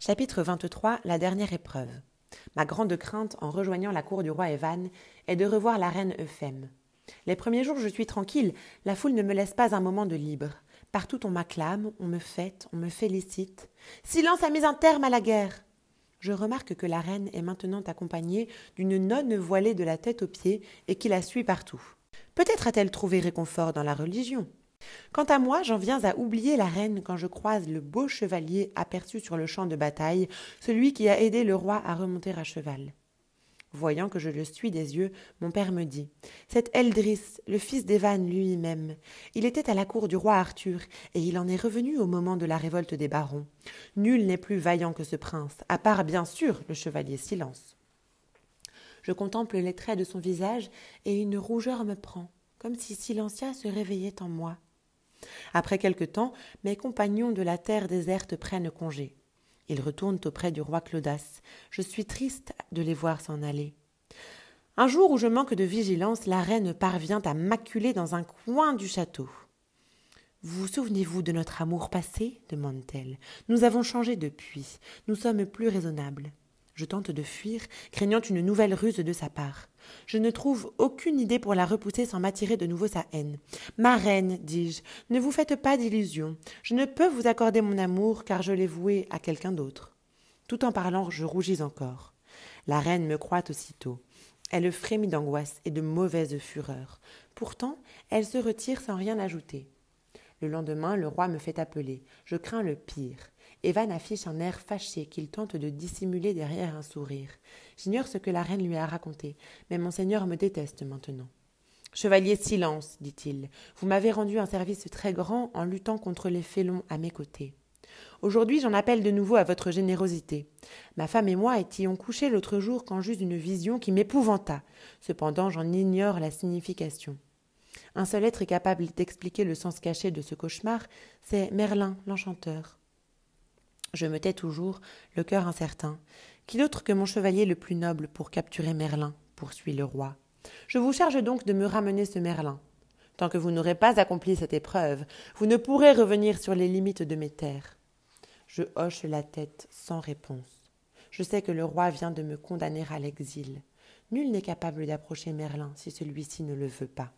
Chapitre XXIII. La dernière épreuve. Ma grande crainte en rejoignant la cour du roi Evan est de revoir la reine Euphème. Les premiers jours, je suis tranquille, la foule ne me laisse pas un moment de libre. Partout, on m'acclame, on me fête, on me félicite. Silence a mis un terme à la guerre Je remarque que la reine est maintenant accompagnée d'une nonne voilée de la tête aux pieds et qui la suit partout. Peut-être a-t-elle trouvé réconfort dans la religion. Quant à moi, j'en viens à oublier la reine quand je croise le beau chevalier aperçu sur le champ de bataille, celui qui a aidé le roi à remonter à cheval. Voyant que je le suis des yeux, mon père me dit C'est Eldris, le fils d'Evan lui-même. Il était à la cour du roi Arthur, et il en est revenu au moment de la révolte des barons. Nul n'est plus vaillant que ce prince, à part bien sûr le chevalier Silence. Je contemple les traits de son visage, et une rougeur me prend, comme si Silencia se réveillait en moi. Après quelque temps, mes compagnons de la terre déserte prennent congé. Ils retournent auprès du roi Claudas. Je suis triste de les voir s'en aller. Un jour où je manque de vigilance, la reine parvient à maculer dans un coin du château. Vous vous souvenez-vous de notre amour passé demande-t-elle. Nous avons changé depuis. Nous sommes plus raisonnables. Je tente de fuir, craignant une nouvelle ruse de sa part. Je ne trouve aucune idée pour la repousser sans m'attirer de nouveau sa haine. Ma reine, dis-je, ne vous faites pas d'illusions. Je ne peux vous accorder mon amour car je l'ai voué à quelqu'un d'autre. Tout en parlant, je rougis encore. La reine me croit aussitôt. Elle frémit d'angoisse et de mauvaise fureur. Pourtant, elle se retire sans rien ajouter. Le lendemain, le roi me fait appeler. Je crains le pire. Evan affiche un air fâché qu'il tente de dissimuler derrière un sourire. J'ignore ce que la reine lui a raconté, mais monseigneur me déteste maintenant. Chevalier silence, dit-il. Vous m'avez rendu un service très grand en luttant contre les félons à mes côtés. Aujourd'hui, j'en appelle de nouveau à votre générosité. Ma femme et moi étions couchés l'autre jour quand j'eus une vision qui m'épouvanta. Cependant, j'en ignore la signification. Un seul être est capable d'expliquer le sens caché de ce cauchemar, c'est Merlin l'enchanteur. Je me tais toujours, le cœur incertain. Qui d'autre que mon chevalier le plus noble pour capturer Merlin poursuit le roi. Je vous charge donc de me ramener ce Merlin. Tant que vous n'aurez pas accompli cette épreuve, vous ne pourrez revenir sur les limites de mes terres. Je hoche la tête sans réponse. Je sais que le roi vient de me condamner à l'exil. Nul n'est capable d'approcher Merlin si celui-ci ne le veut pas.